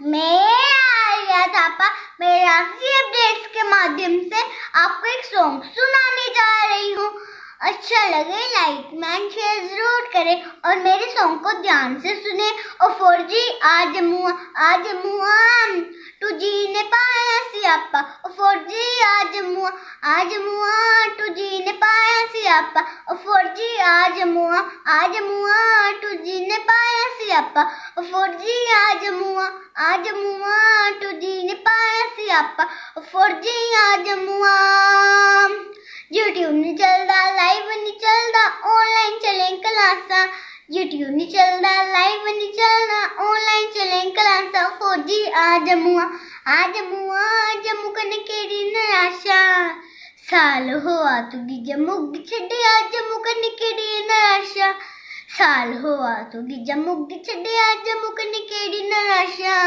मैं आर्या थापा मेरे राशि अपडेट्स के माध्यम से आपको एक सॉन्ग सुनाने जा रही हूँ अच्छा लगे लाइक मैन शेयर जरूर करें और मेरे सॉन्ग को ध्यान से सुने और फोर जी आज मुआ आज मुआ टू जी ने पाया सियापा और फोर जी आज मुआ आज मुआ टू जी ने पाया सियापा और फोर जी आज मुआ आज मुआ ਸਿਆਪਾ ਫੌਜੀ ਆ ਜਮੂਆ ਆ ਜਮੂਆ ਤੁਜੀ ਨੇ ਪਾਇਆ ਸਿਆਪਾ ਫੌਜੀ ਆ ਜਮੂਆ YouTube ਨਹੀਂ ਚੱਲਦਾ ਲਾਈਵ ਨਹੀਂ ਚੱਲਦਾ ਆਨਲਾਈਨ ਚੱਲੇ ਕਲਾਸਾਂ YouTube ਨਹੀਂ ਚੱਲਦਾ ਲਾਈਵ ਨਹੀਂ ਚੱਲਦਾ ਆਨਲਾਈਨ ਚੱਲੇ ਕਲਾਸਾਂ ਫੌਜੀ ਆ ਜਮੂਆ ਆ ਜਮੂਆ ਜਮੂ ਕਨੇ ਕਿਹੜੀ ਨਿਰਾਸ਼ਾ ਸਾਲ ਹੋਆ ਤੁਗੀ ਜਮੂ ਛੱਡਿਆ ਜਮੂ ਕਨੇ ਕਿਹੜੀ ਨਿਰਾਸ਼ਾ साल हुआ तो जम्मू की छड़े आज जम्मू कने केड़ी नराशा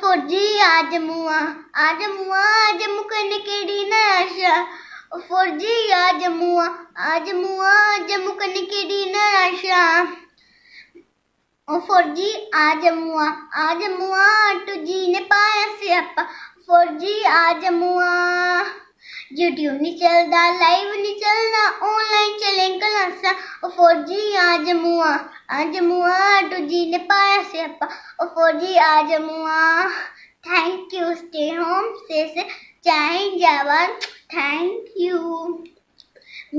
फौजी आ जम्मुआ आ जम्मुआ आ जम्मू कने केड़ी नराशा फौजी आ जम्मुआ आ जम्मुआ आ जम्मू कने केड़ी नराशा ओ फौजी आ जम्मुआ आ जम्मुआ जी ने पाया से स्यापा फौजी आ जम्मुआ यूट्यूब नहीं चलता लाइव नहीं चलना ऑनलाइन चलेंगे फौजी आ जमुआ आ जमुआ तुझी ने पाया सियापा ओ फौजी आ जमुआ थैंक यू स्टे होम से से चाहे जवान थैंक यू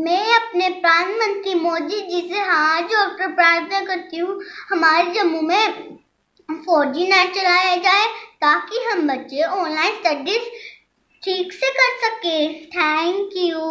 मैं अपने प्रधानमंत्री मोदी जी से हाथ जोड़कर प्रार्थना करती हूँ हमारे जम्मू में फोर जी ना चलाया जाए ताकि हम बच्चे ऑनलाइन स्टडीज ठीक से कर सकें थैंक यू